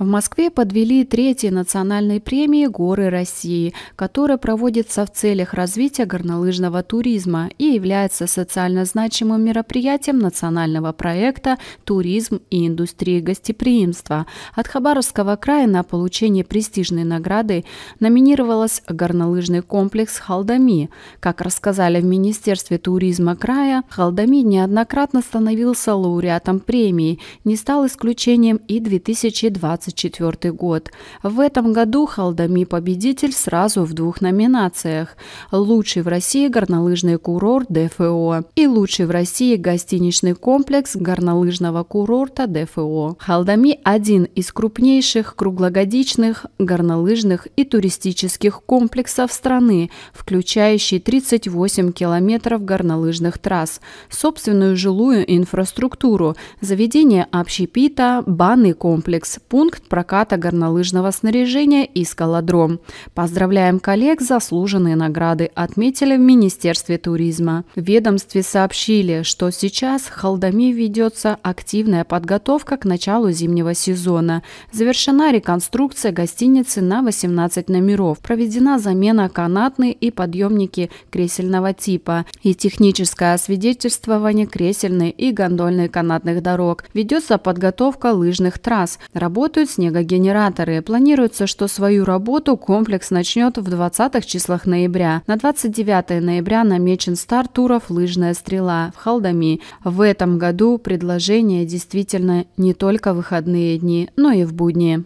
В Москве подвели третьей национальной премии «Горы России», которая проводится в целях развития горнолыжного туризма и является социально значимым мероприятием национального проекта «Туризм и индустрия гостеприимства». От Хабаровского края на получение престижной награды номинировалась горнолыжный комплекс «Халдами». Как рассказали в Министерстве туризма края, «Халдами» неоднократно становился лауреатом премии, не стал исключением и 2020 2024 год. В этом году Халдами победитель сразу в двух номинациях – «Лучший в России горнолыжный курорт ДФО» и «Лучший в России гостиничный комплекс горнолыжного курорта ДФО». Халдами – один из крупнейших круглогодичных горнолыжных и туристических комплексов страны, включающий 38 километров горнолыжных трасс, собственную жилую инфраструктуру, заведение общепита, банный комплекс, пункт объект проката горнолыжного снаряжения и скалодром. Поздравляем коллег, заслуженные награды отметили в Министерстве туризма. В ведомстве сообщили, что сейчас в Халдами ведется активная подготовка к началу зимнего сезона. Завершена реконструкция гостиницы на 18 номеров, проведена замена канатной и подъемники кресельного типа и техническое освидетельствование кресельной и гондольной канатных дорог. Ведется подготовка лыжных трасс. Работают работают снегогенераторы. Планируется, что свою работу комплекс начнет в 20-х числах ноября. На 29 ноября намечен старт туров «Лыжная стрела» в Халдами. В этом году предложение действительно не только выходные дни, но и в будни.